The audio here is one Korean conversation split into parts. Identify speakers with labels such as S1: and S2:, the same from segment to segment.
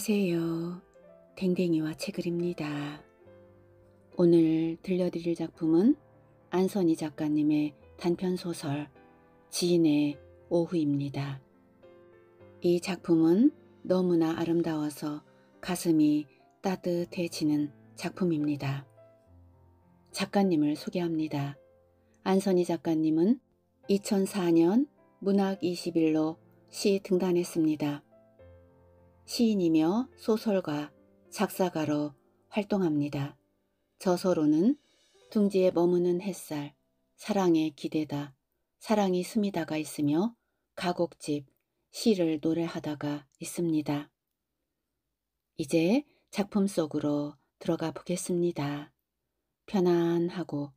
S1: 안녕하세요. 댕댕이와 책을입니다. 오늘 들려드릴 작품은 안선희 작가님의 단편소설 지인의 오후입니다. 이 작품은 너무나 아름다워서 가슴이 따뜻해지는 작품입니다. 작가님을 소개합니다. 안선희 작가님은 2004년 문학 21로 시 등단했습니다. 시인이며 소설가, 작사가로 활동합니다. 저서로는 둥지에 머무는 햇살, 사랑의 기대다, 사랑이 스미다가 있으며 가곡집, 시를 노래하다가 있습니다. 이제 작품 속으로 들어가 보겠습니다. 편안하고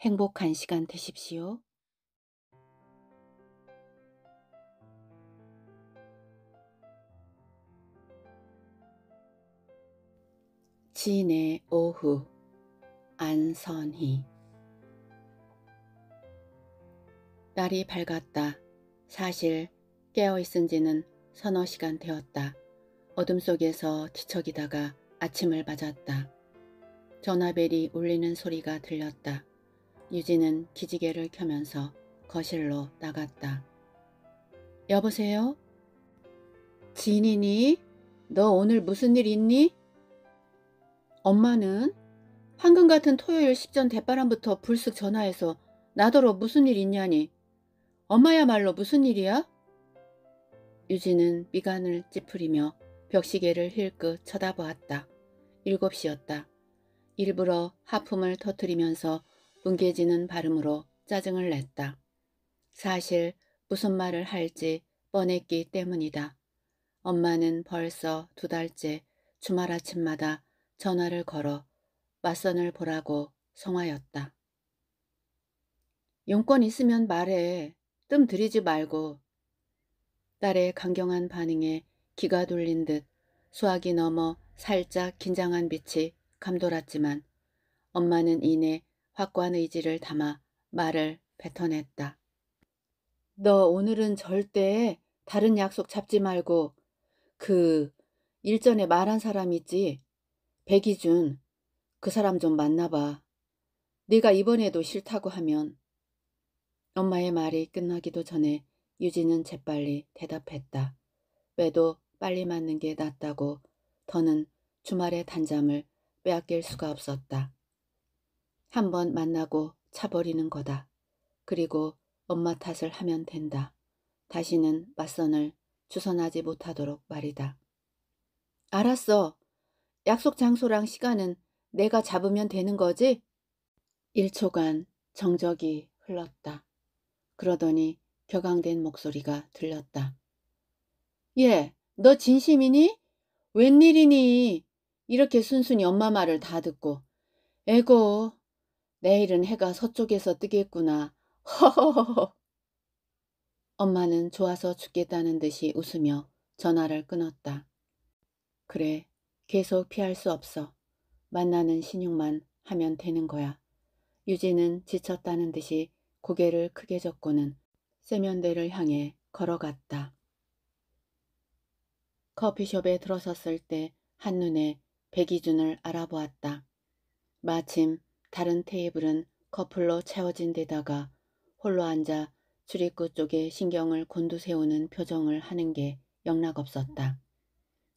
S1: 행복한 시간 되십시오. 진의 오후 안선희 날이 밝았다. 사실 깨어있은 지는 서너 시간 되었다. 어둠 속에서 뒤척이다가 아침을 맞았다. 전화벨이 울리는 소리가 들렸다. 유진은 기지개를 켜면서 거실로 나갔다. 여보세요? 진이니? 너 오늘 무슨 일 있니? 엄마는 황금 같은 토요일 십전 대바람부터 불쑥 전화해서 나더러 무슨 일 있냐니 엄마야말로 무슨 일이야? 유진은 미간을 찌푸리며 벽시계를 힐끗 쳐다보았다. 7 시였다. 일부러 하품을 터트리면서 뭉개지는 발음으로 짜증을 냈다. 사실 무슨 말을 할지 뻔했기 때문이다. 엄마는 벌써 두 달째 주말 아침마다 전화를 걸어 맞선을 보라고 성화였다. 용건 있으면 말해. 뜸 들이지 말고. 딸의 강경한 반응에 기가 돌린 듯 수학이 넘어 살짝 긴장한 빛이 감돌았지만 엄마는 이내 확고한 의지를 담아 말을 뱉어냈다. 너 오늘은 절대 다른 약속 잡지 말고 그 일전에 말한 사람 있지? 백이준, 그 사람 좀 만나봐. 네가 이번에도 싫다고 하면. 엄마의 말이 끝나기도 전에 유진은 재빨리 대답했다. 왜도 빨리 맞는 게 낫다고 더는 주말의 단잠을 빼앗길 수가 없었다. 한 번 만나고 차버리는 거다. 그리고 엄마 탓을 하면 된다. 다시는 맞선을 주선하지 못하도록 말이다. 알았어. 약속 장소랑 시간은 내가 잡으면 되는 거지? 1초간 정적이 흘렀다. 그러더니 격앙된 목소리가 들렸다. 예, 너 진심이니? 웬일이니? 이렇게 순순히 엄마 말을 다 듣고 에고, 내일은 해가 서쪽에서 뜨겠구나. 허허허허. 엄마는 좋아서 죽겠다는 듯이 웃으며 전화를 끊었다. 그래, 계속 피할 수 없어. 만나는 신용만 하면 되는 거야. 유진은 지쳤다는 듯이 고개를 크게 젓고는 세면대를 향해 걸어갔다. 커피숍에 들어섰을 때 한눈에 백이준을 알아보았다. 마침 다른 테이블은 커플로 채워진 데다가 홀로 앉아 출입구 쪽에 신경을 곤두세우는 표정을 하는 게 영락없었다.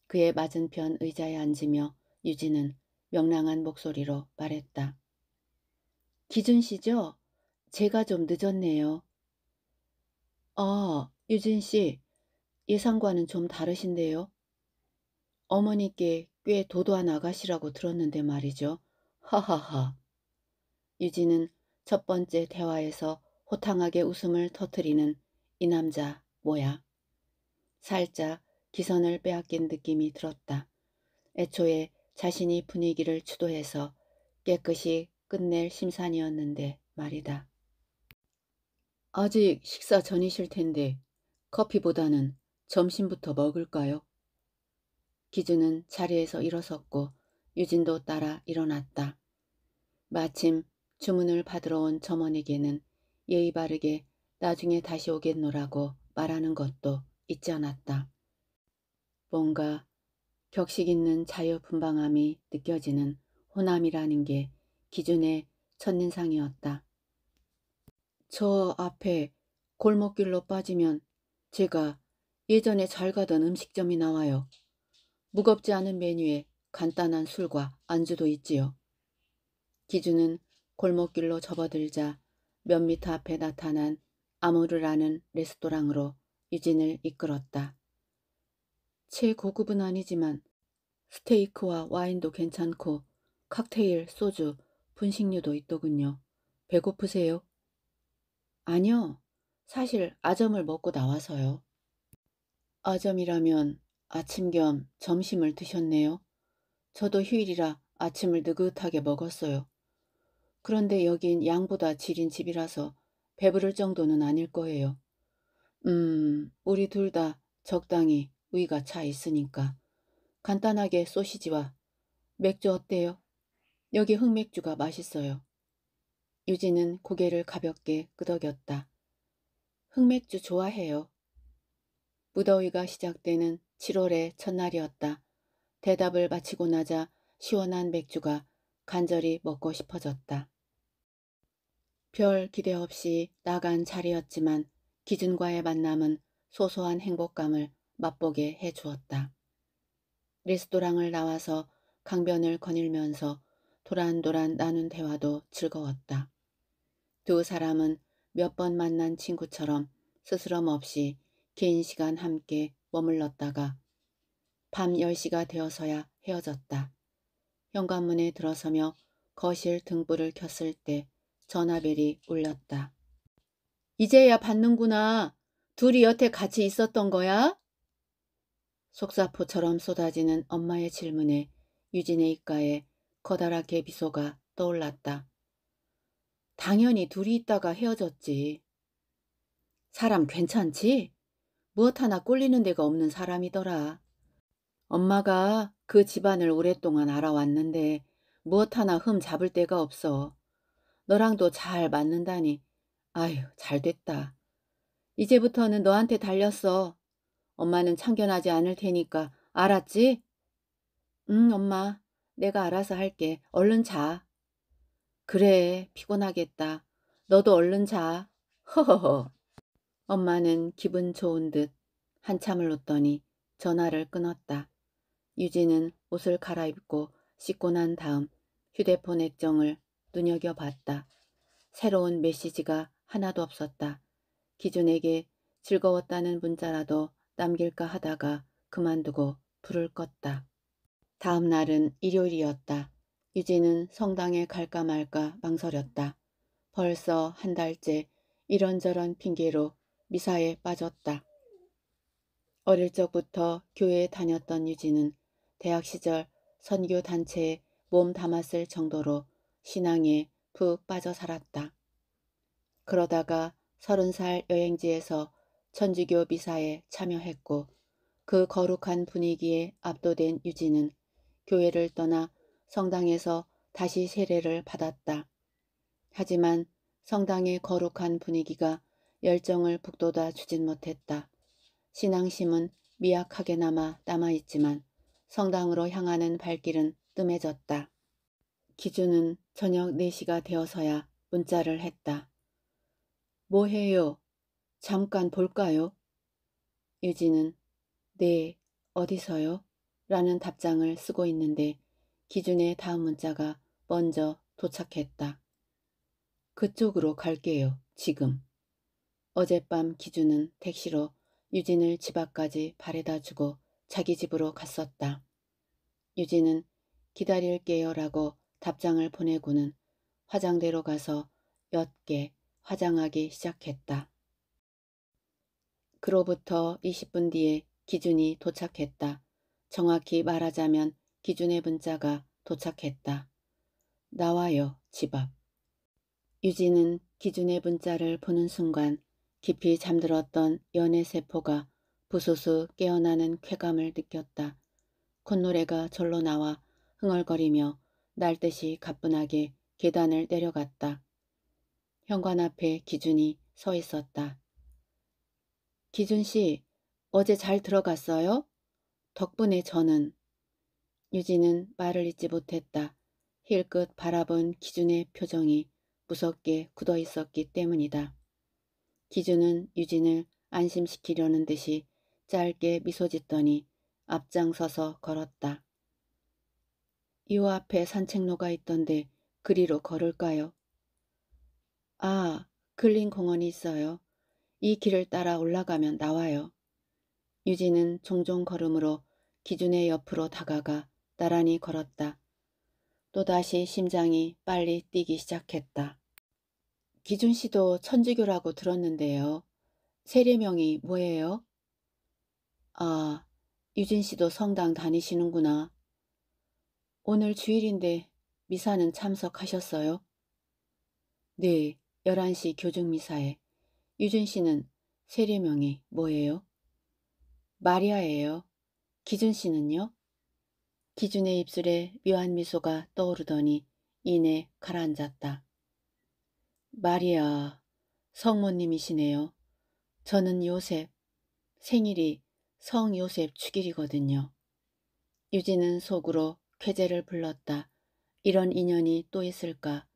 S1: 그의 맞은편 의자에 앉으며 유진은 명랑한 목소리로 말했다. 기준 씨죠? 제가 좀 늦었네요. 아, 유진 씨. 예상과는 좀 다르신데요. 어머니께 꽤 도도한 아가씨라고 들었는데 말이죠. 하하하. 유진은 첫 번째 대화에서 호탕하게 웃음을 터트리는 이 남자 뭐야. 살짝 기선을 빼앗긴 느낌이 들었다. 애초에 자신이 분위기를 주도해서 깨끗이 끝낼 심산이었는데 말이다. 아직 식사 전이실 텐데 커피보다는 점심부터 먹을까요? 기준은 자리에서 일어섰고 유진도 따라 일어났다. 마침 주문을 받으러 온 점원에게는 예의 바르게 나중에 다시 오겠노라고 말하는 것도 잊지 않았다. 뭔가 격식 있는 자유분방함이 느껴지는 호남이라는 게 기준의 첫인상이었다. 저 앞에 골목길로 빠지면 제가 예전에 잘 가던 음식점이 나와요. 무겁지 않은 메뉴에 간단한 술과 안주도 있지요. 기준은 골목길로 접어들자 몇 미터 앞에 나타난 아모르라는 레스토랑으로 유진을 이끌었다. 최고급은 아니지만 스테이크와 와인도 괜찮고 칵테일, 소주, 분식류도 있더군요. 배고프세요? 아니요. 사실 아점을 먹고 나와서요. 아점이라면 아침 겸 점심을 드셨네요. 저도 휴일이라 아침을 느긋하게 먹었어요. 그런데 여긴 양보다 질인 집이라서 배부를 정도는 아닐 거예요. 음, 우리 둘 다 적당히 부위가 차 있으니까. 간단하게 소시지와 맥주 어때요? 여기 흑맥주가 맛있어요. 유진은 고개를 가볍게 끄덕였다. 흑맥주 좋아해요. 무더위가 시작되는 7월의 첫날이었다. 대답을 마치고 나자 시원한 맥주가 간절히 먹고 싶어졌다. 별 기대 없이 나간 자리였지만 기준과의 만남은 소소한 행복감을 맛보게 해 주었다. 리스토랑을 나와서 강변을 거닐면서 도란도란 나눈 대화도 즐거웠다. 두 사람은 몇 번 만난 친구처럼 스스럼 없이 긴 시간 함께 머물렀다가 밤 10시가 되어서야 헤어졌다. 현관문에 들어서며 거실 등불을 켰을 때 전화벨이 울렸다. 이제야 받는구나. 둘이 여태 같이 있었던 거야? 속사포처럼 쏟아지는 엄마의 질문에 유진의 입가에 커다랗게 비소가 떠올랐다. 당연히 둘이 있다가 헤어졌지. 사람 괜찮지? 무엇 하나 꼴리는 데가 없는 사람이더라. 엄마가 그 집안을 오랫동안 알아왔는데 무엇 하나 흠 잡을 데가 없어. 너랑도 잘 맞는다니. 아휴,
S2: 잘 됐다.
S1: 이제부터는 너한테 달렸어. 엄마는 참견하지 않을 테니까. 알았지? 응, 엄마. 내가 알아서 할게. 얼른 자. 그래, 피곤하겠다. 너도 얼른 자. 허허허. 엄마는 기분 좋은 듯 한참을 웃더니 전화를 끊었다. 유진은 옷을 갈아입고 씻고 난 다음 휴대폰 액정을 눈여겨봤다. 새로운 메시지가 하나도 없었다. 기준에게 즐거웠다는 문자라도 남길까 하다가 그만두고 불을 껐다. 다음 날은 일요일이었다. 유진은 성당에 갈까 말까 망설였다. 벌써 한 달째 이런저런 핑계로 미사에 빠졌다. 어릴 적부터 교회에 다녔던 유진은 대학 시절 선교 단체에 몸 담았을 정도로 신앙에 푹 빠져 살았다. 그러다가 서른 살 여행지에서 천주교 미사에 참여했고 그 거룩한 분위기에 압도된 유진은 교회를 떠나 성당에서 다시 세례를 받았다. 하지만 성당의 거룩한 분위기가 열정을 북돋아 주진 못했다. 신앙심은 미약하게나마 남아있지만 성당으로 향하는 발길은 뜸해졌다. 기준은 저녁 4시가 되어서야 문자를 했다. 뭐 해요? 잠깐 볼까요? 유진은 네, 어디서요? 라는 답장을 쓰고 있는데 기준의 다음 문자가 먼저 도착했다. 그쪽으로 갈게요, 지금. 어젯밤 기준은 택시로 유진을 집 앞까지 바래다 주고 자기 집으로 갔었다. 유진은 기다릴게요 라고 답장을 보내고는 화장대로 가서 엿게 화장하기 시작했다. 그로부터 20분 뒤에 기준이 도착했다. 정확히 말하자면 기준의 문자가 도착했다. 나와요, 집 앞. 유진은 기준의 문자를 보는 순간 깊이 잠들었던 연애세포가 부수수 깨어나는 쾌감을 느꼈다. 콧노래가 절로 나와 흥얼거리며 날듯이 가뿐하게 계단을 내려갔다. 현관 앞에 기준이 서 있었다. 기준 씨, 어제 잘 들어갔어요? 덕분에 저는. 유진은 말을 잊지 못했다. 힐끗 바라본 기준의 표정이 무섭게 굳어 있었기 때문이다. 기준은 유진을 안심시키려는 듯이 짧게 미소 짓더니 앞장서서 걸었다. 요 앞에 산책로가 있던데 그리로 걸을까요? 아, 글린 공원이 있어요. 이 길을 따라 올라가면 나와요. 유진은 종종 걸음으로 기준의 옆으로 다가가 나란히 걸었다. 또다시 심장이 빨리 뛰기 시작했다. 기준 씨도 천주교라고 들었는데요. 세례명이 뭐예요? 아, 유진 씨도 성당 다니시는구나. 오늘 주일인데 미사는 참석하셨어요? 네, 11시 교중미사에. 유준 씨는 세례명이 뭐예요? 마리아예요. 기준 씨는요? 기준의 입술에 묘한 미소가 떠오르더니 이내 가라앉았다. 마리아, 성모님이시네요. 저는 요셉, 생일이 성 요셉 축일이거든요. 유진은 속으로 쾌재를 불렀다. 이런 인연이 또 있을까?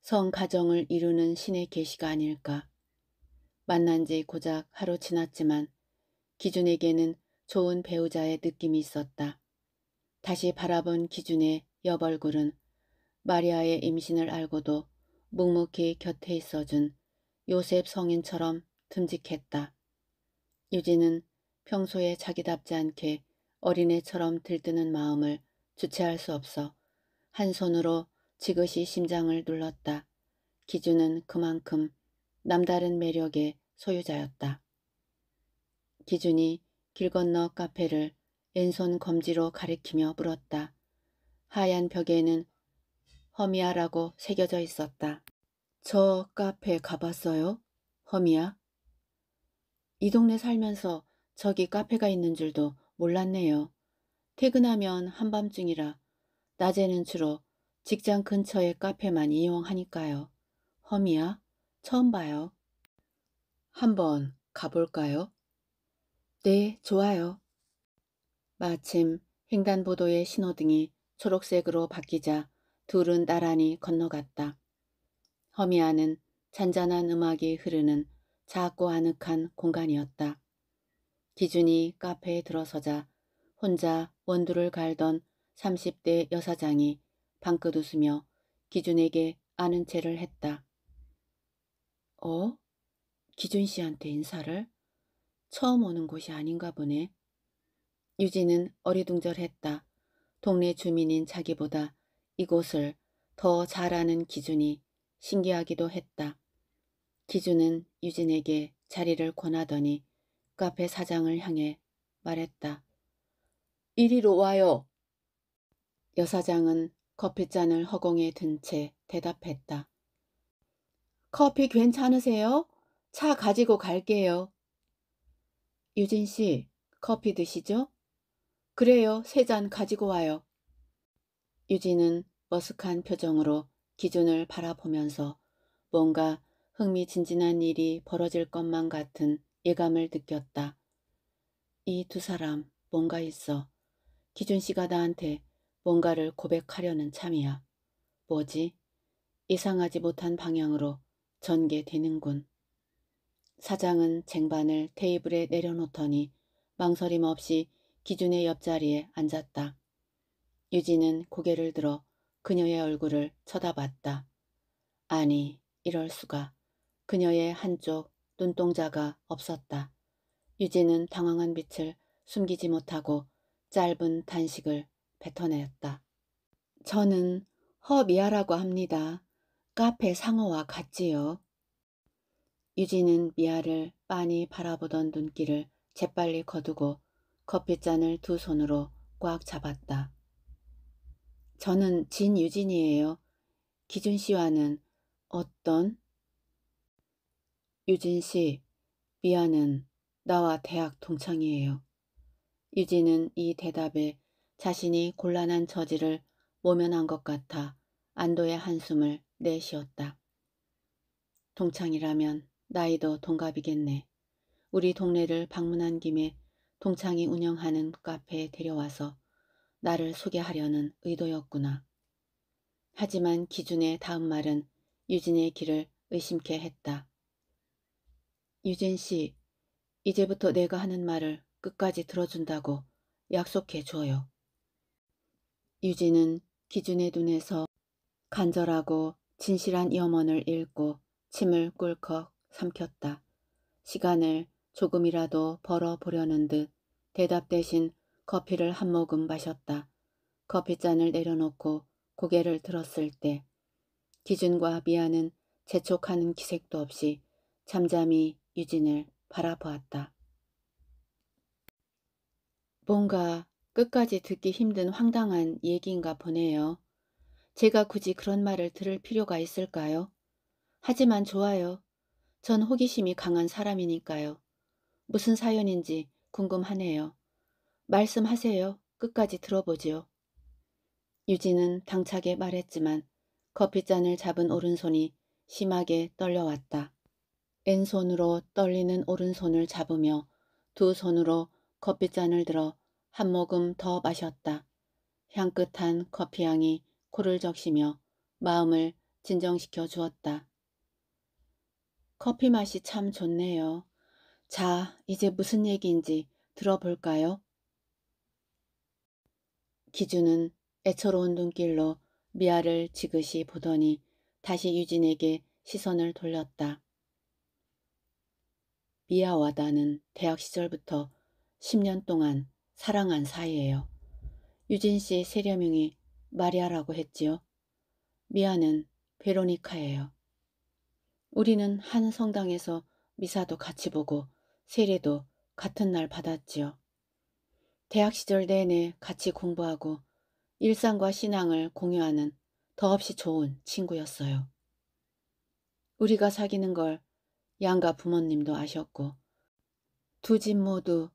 S1: 성 가정을 이루는 신의 계시가 아닐까? 만난 지 고작 하루 지났지만 기준에게는 좋은 배우자의 느낌이 있었다. 다시 바라본 기준의 여벌굴은 마리아의 임신을 알고도 묵묵히 곁에 있어준 요셉 성인처럼 듬직했다. 유진은 평소에 자기답지 않게 어린애처럼 들뜨는 마음을 주체할 수 없어 한 손으로 지그시 심장을 눌렀다. 기준은 그만큼 남다른 매력의 소유자였다. 기준이 길 건너 카페를 왼손 검지로 가리키며 물었다. 하얀 벽에는 허미아라고 새겨져 있었다. 저 카페 가봤어요? 허미아이 동네 살면서 저기 카페가 있는 줄도 몰랐네요. 퇴근하면 한밤중이라 낮에는 주로 직장 근처의 카페만 이용하니까요. 허미야? 처음 봐요. 한번 가볼까요? 네, 좋아요. 마침 횡단보도의 신호등이 초록색으로 바뀌자 둘은 나란히 건너갔다. 허미아는 잔잔한 음악이 흐르는 작고 아늑한 공간이었다. 기준이 카페에 들어서자 혼자 원두를 갈던 30대 여사장이 방긋 웃으며 기준에게 아는 채를 했다. 어? 기준 씨한테 인사를? 처음 오는 곳이 아닌가 보네. 유진은 어리둥절했다. 동네 주민인 자기보다 이곳을 더 잘 아는 기준이 신기하기도 했다. 기준은 유진에게 자리를 권하더니 카페 사장을 향해 말했다. 이리로 와요. 여사장은 커피잔을 허공에 든 채 대답했다. 커피 괜찮으세요? 차 가지고 갈게요. 유진 씨, 커피 드시죠? 그래요, 세 잔 가지고 와요. 유진은 머쓱한 표정으로 기준을 바라보면서 뭔가 흥미진진한 일이 벌어질 것만 같은 예감을 느꼈다. 이 두 사람 뭔가 있어. 기준 씨가 나한테 뭔가를 고백하려는 참이야. 뭐지? 이상하지 못한 방향으로 전개되는군. 사장은 쟁반을 테이블에 내려놓더니 망설임 없이 기준의 옆자리에 앉았다. 유진은 고개를 들어 그녀의 얼굴을 쳐다봤다. 아니, 이럴 수가. 그녀의 한쪽 눈동자가 없었다. 유진은 당황한 빛을 숨기지 못하고 짧은 단식을 뱉어내었다. 저는 허미아라고 합니다. 카페 상어와 같지요. 유진은 미아를 빤히 바라보던 눈길을 재빨리 거두고 커피잔을 두 손으로 꽉 잡았다. 저는 진유진이에요. 기준 씨와는 어떤? 유진 씨, 미아는 나와 대학 동창이에요. 유진은 이 대답에 자신이 곤란한 처지를 모면한 것 같아 안도의 한숨을 넷이었다. 동창이라면 나이도 동갑이겠네. 우리 동네를 방문한 김에 동창이 운영하는 카페에 데려와서 나를 소개하려는 의도였구나. 하지만 기준의 다음 말은 유진의 길을 의심케 했다. 유진 씨, 이제부터 내가 하는 말을 끝까지 들어준다고 약속해 줘요. 유진은 기준의 눈에서 간절하고 진실한 염원을 읽고 침을 꿀컥 삼켰다. 시간을 조금이라도 벌어보려는 듯 대답 대신 커피를 한 모금 마셨다. 커피잔을 내려놓고 고개를 들었을 때 기준과 미아는 재촉하는 기색도 없이 잠잠히 유진을 바라보았다. 뭔가 끝까지 듣기 힘든 황당한 얘기인가 보네요. 제가 굳이 그런 말을 들을 필요가 있을까요? 하지만 좋아요. 전 호기심이 강한 사람이니까요. 무슨 사연인지 궁금하네요. 말씀하세요. 끝까지 들어보지요. 유진은 당차게 말했지만 커피잔을 잡은 오른손이 심하게 떨려왔다. 왼손으로 떨리는 오른손을 잡으며 두 손으로 커피잔을 들어 한 모금 더 마셨다. 향긋한 커피향이 코를 적시며 마음을 진정시켜 주었다. 커피 맛이 참 좋네요. 자, 이제 무슨 얘기인지 들어볼까요? 기준은 애처로운 눈길로 미아를 지그시 보더니 다시 유진에게 시선을 돌렸다. 미아와 나는 대학 시절부터 10년 동안 사랑한 사이예요. 유진 씨의 세려명이 마리아라고 했지요. 미아는 베로니카예요. 우리는 한 성당에서 미사도 같이 보고 세례도 같은 날 받았지요. 대학 시절 내내 같이 공부하고 일상과 신앙을 공유하는 더없이 좋은 친구였어요. 우리가 사귀는 걸 양가 부모님도 아셨고 두 집 모두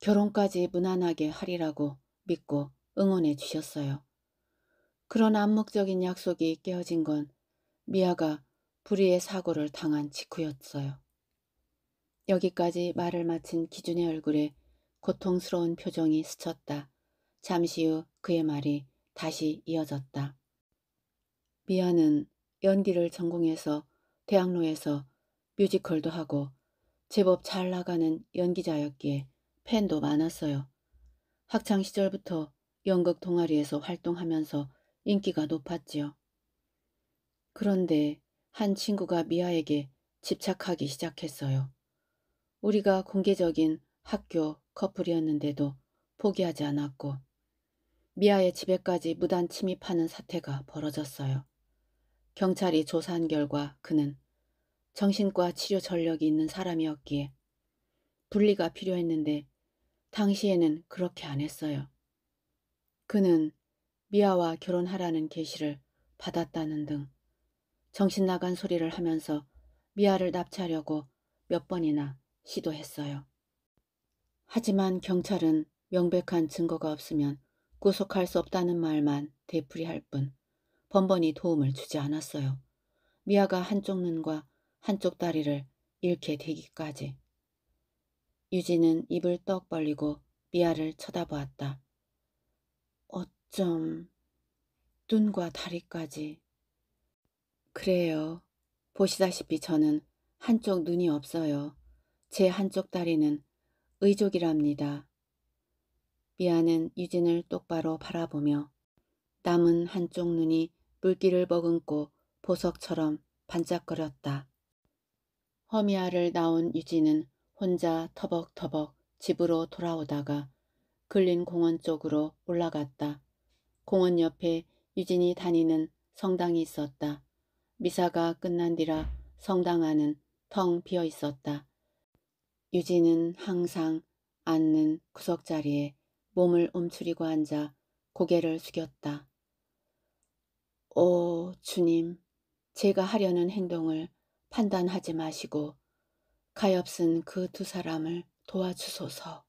S1: 결혼까지 무난하게 하리라고 믿고 응원해 주셨어요. 그런 암묵적인 약속이 깨어진 건 미아가 불의의 사고를 당한 직후였어요. 여기까지 말을 마친 기준의 얼굴에 고통스러운 표정이 스쳤다. 잠시 후 그의 말이 다시 이어졌다. 미아는 연기를 전공해서 대학로에서 뮤지컬도 하고 제법 잘 나가는 연기자였기에 팬도 많았어요. 학창 시절부터 연극 동아리에서 활동하면서 인기가 높았지요. 그런데 한 친구가 미아에게 집착하기 시작했어요. 우리가 공개적인 학교 커플이었는데도 포기하지 않았고 미아의 집에까지 무단 침입하는 사태가 벌어졌어요. 경찰이 조사한 결과 그는 정신과 치료 전력이 있는 사람이었기에 분리가 필요했는데 당시에는 그렇게 안 했어요. 그는 미아와 결혼하라는 계시를 받았다는 등 정신 나간 소리를 하면서 미아를 납치하려고 몇 번이나 시도했어요. 하지만 경찰은 명백한 증거가 없으면 구속할 수 없다는 말만 되풀이할 뿐 번번이 도움을 주지 않았어요. 미아가 한쪽 눈과 한쪽 다리를 잃게 되기까지. 유진은 입을 떡 벌리고 미아를 쳐다보았다. 점, 눈과 다리까지. 그래요. 보시다시피 저는 한쪽 눈이 없어요. 제 한쪽 다리는 의족이랍니다. 미아는 유진을 똑바로 바라보며 남은 한쪽 눈이 물기를 머금고 보석처럼 반짝거렸다. 허미아를 나온 유진은 혼자 터벅터벅 집으로 돌아오다가 글린 공원 쪽으로 올라갔다. 공원 옆에 유진이 다니는 성당이 있었다. 미사가 끝난 뒤라 성당 안은 텅 비어 있었다. 유진은 항상 앉는 구석자리에 몸을 움츠리고 앉아 고개를 숙였다. 오 어, 주님 제가 하려는 행동을 판단하지 마시고 가엾은 그 두 사람을 도와주소서.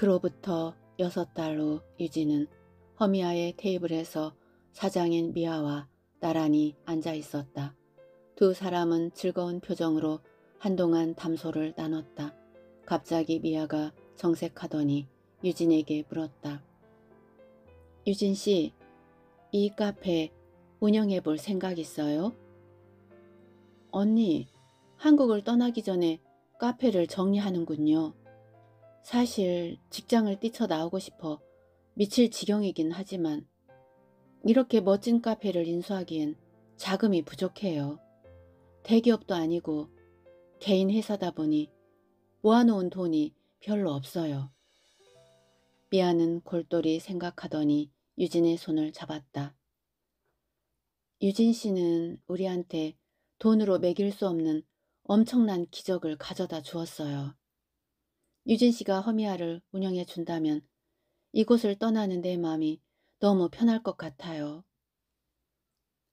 S1: 그로부터 여섯 달로 유진은 허미아의 테이블에서 사장인 미아와 나란히 앉아 있었다. 두 사람은 즐거운 표정으로 한동안 담소를 나눴다. 갑자기 미아가 정색하더니 유진에게 물었다. 유진 씨, 이 카페 운영해 볼 생각 있어요? 언니, 한국을 떠나기 전에 카페를 정리하는군요. 사실 직장을 뛰쳐나오고 싶어 미칠 지경이긴 하지만 이렇게 멋진 카페를 인수하기엔 자금이 부족해요. 대기업도 아니고 개인 회사다 보니 모아놓은 돈이 별로 없어요. 미아는 골똘히 생각하더니 유진의 손을 잡았다. 유진 씨는 우리한테 돈으로 매길 수 없는 엄청난 기적을 가져다 주었어요. 유진 씨가 허미아를 운영해 준다면 이곳을 떠나는 내 마음이 너무 편할 것 같아요.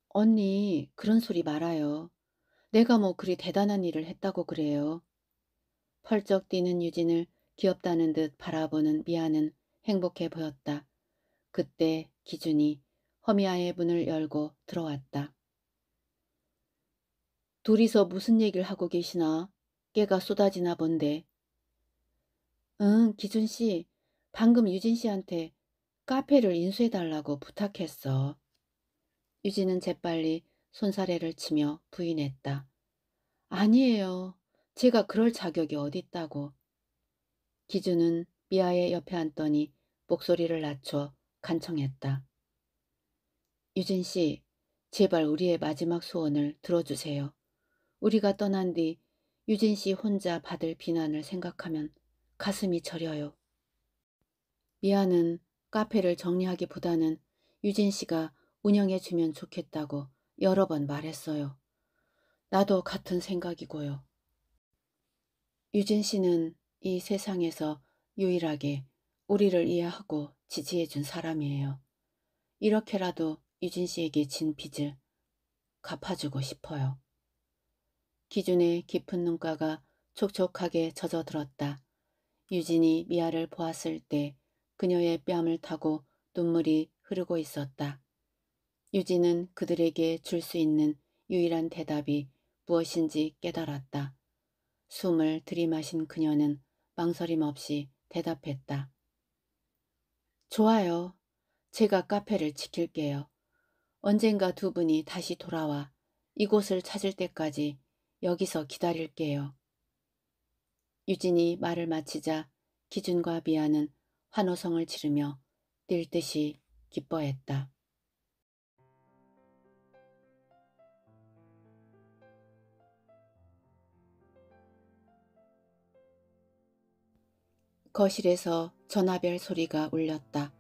S1: 언니, 그런 소리 말아요. 내가 뭐 그리 대단한 일을 했다고 그래요. 펄쩍 뛰는 유진을 귀엽다는 듯 바라보는 미아는 행복해 보였다. 그때 기준이 허미아의 문을 열고 들어왔다. 둘이서 무슨 얘기를 하고 계시나? 깨가 쏟아지나 본데. 응, 기준 씨. 방금 유진 씨한테 카페를 인수해달라고 부탁했어. 유진은 재빨리 손사래를 치며 부인했다. 아니에요. 제가 그럴 자격이 어딨다고. 기준은 미아의 옆에 앉더니 목소리를 낮춰 간청했다. 유진 씨, 제발 우리의 마지막 소원을 들어주세요. 우리가 떠난 뒤 유진 씨 혼자 받을 비난을 생각하면 가슴이 저려요. 미아는 카페를 정리하기보다는 유진 씨가 운영해주면 좋겠다고 여러 번 말했어요. 나도 같은 생각이고요. 유진 씨는 이 세상에서 유일하게 우리를 이해하고 지지해준 사람이에요. 이렇게라도 유진 씨에게 진 빚을 갚아주고 싶어요. 기준의 깊은 눈가가 촉촉하게 젖어들었다. 유진이 미아를 보았을 때 그녀의 뺨을 타고 눈물이 흐르고
S2: 있었다.
S1: 유진은 그들에게 줄 수 있는 유일한 대답이 무엇인지 깨달았다. 숨을 들이마신 그녀는 망설임 없이 대답했다. 좋아요. 제가 카페를 지킬게요. 언젠가 두 분이 다시 돌아와 이곳을 찾을 때까지 여기서 기다릴게요. 유진이 말을 마치자 기준과 비아는 환호성을 지르며 뛸 듯이 기뻐했다. 거실에서 전화벨 소리가 울렸다.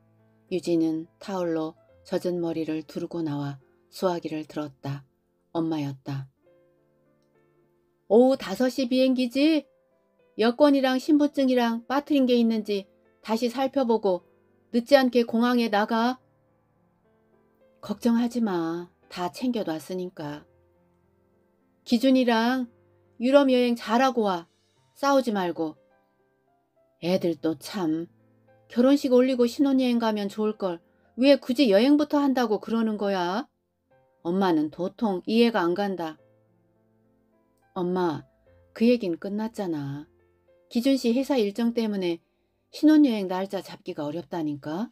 S1: 유진은 타올로 젖은 머리를 두르고 나와 수화기를 들었다. 엄마였다. 오후 5시 비행기지? 여권이랑 신분증이랑 빠뜨린 게 있는지 다시 살펴보고 늦지 않게 공항에 나가. 걱정하지 마. 다 챙겨놨으니까. 기준이랑 유럽 여행 잘하고 와. 싸우지 말고. 애들 도 참. 결혼식 올리고 신혼여행 가면 좋을걸. 왜 굳이 여행부터 한다고 그러는 거야? 엄마는 도통 이해가 안 간다. 엄마, 그 얘긴 끝났잖아. 기준 씨 회사 일정 때문에 신혼여행 날짜 잡기가 어렵다니까.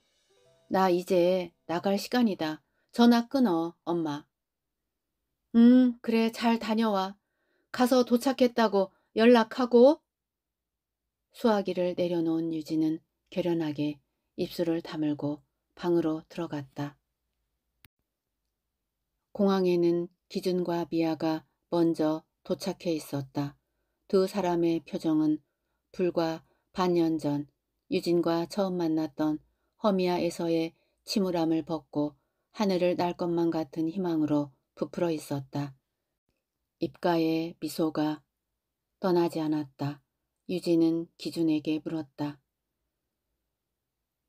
S1: 나 이제 나갈 시간이다. 전화 끊어, 엄마. 응, 그래, 잘 다녀와. 가서 도착했다고 연락하고. 수화기를 내려놓은 유진은 결연하게 입술을 다물고 방으로 들어갔다. 공항에는 기준과 미아가 먼저 도착해 있었다. 두 사람의 표정은 불과 반년 전 유진과 처음 만났던 허미야에서의 침울함을 벗고 하늘을 날 것만 같은 희망으로 부풀어 있었다. 입가에 미소가 떠나지 않았다. 유진은 기준에게 물었다.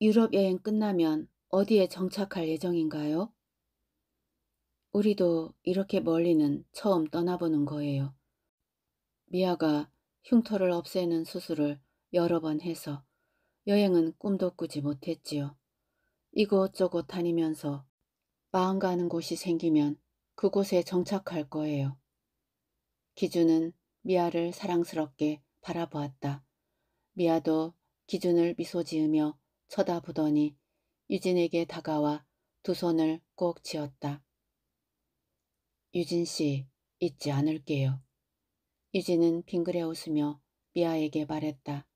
S1: 유럽 여행 끝나면 어디에 정착할 예정인가요? 우리도 이렇게 멀리는 처음 떠나보는 거예요. 미아가 흉터를 없애는 수술을 여러 번 해서 여행은 꿈도 꾸지 못했지요. 이곳저곳 다니면서 마음 가는 곳이 생기면 그곳에 정착할 거예요. 기준은 미아를 사랑스럽게 바라보았다. 미아도 기준을 미소 지으며 쳐다보더니 유진에게 다가와 두 손을 꼭 쥐었다. 유진 씨, 잊지 않을게요. 유진은 빙그레 웃으며 미아에게 말했다.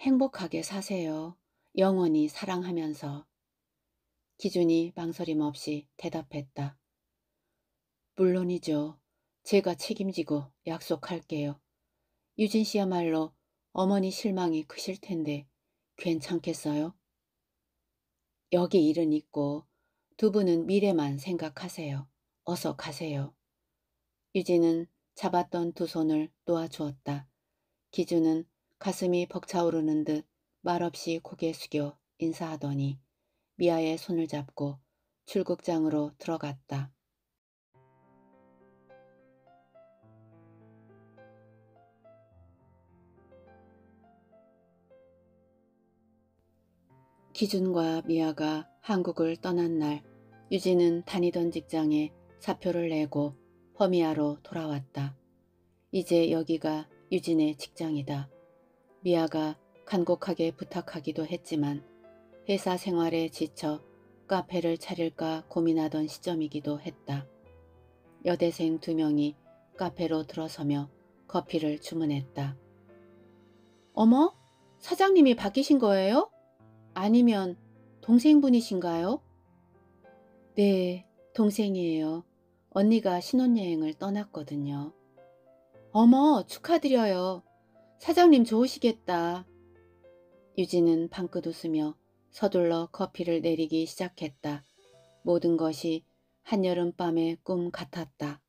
S1: 행복하게 사세요. 영원히 사랑하면서. 기준이 망설임 없이 대답했다. 물론이죠. 제가 책임지고 약속할게요. 유진 씨야말로 어머니 실망이 크실 텐데 괜찮겠어요? 여기 일은 있고 두 분은 미래만 생각하세요. 어서 가세요. 유진은 잡았던 두 손을 놓아주었다. 기준은 가슴이 벅차오르는 듯 말없이 고개 숙여 인사하더니 미아의 손을 잡고 출국장으로 들어갔다. 기준과 미아가 한국을 떠난 날 유진은 다니던 직장에 사표를 내고 허미아로 돌아왔다. 이제 여기가 유진의 직장이다. 미아가 간곡하게 부탁하기도 했지만 회사 생활에 지쳐 카페를 차릴까 고민하던 시점이기도 했다. 여대생 두 명이 카페로 들어서며 커피를 주문했다. 어머? 사장님이 바뀌신 거예요? 아니면 동생분이신가요? 네, 동생이에요. 언니가 신혼여행을 떠났거든요. 어머 축하드려요. 사장님 좋으시겠다. 유진은 방긋 웃으며 서둘러 커피를 내리기 시작했다. 모든 것이 한여름밤의 꿈 같았다.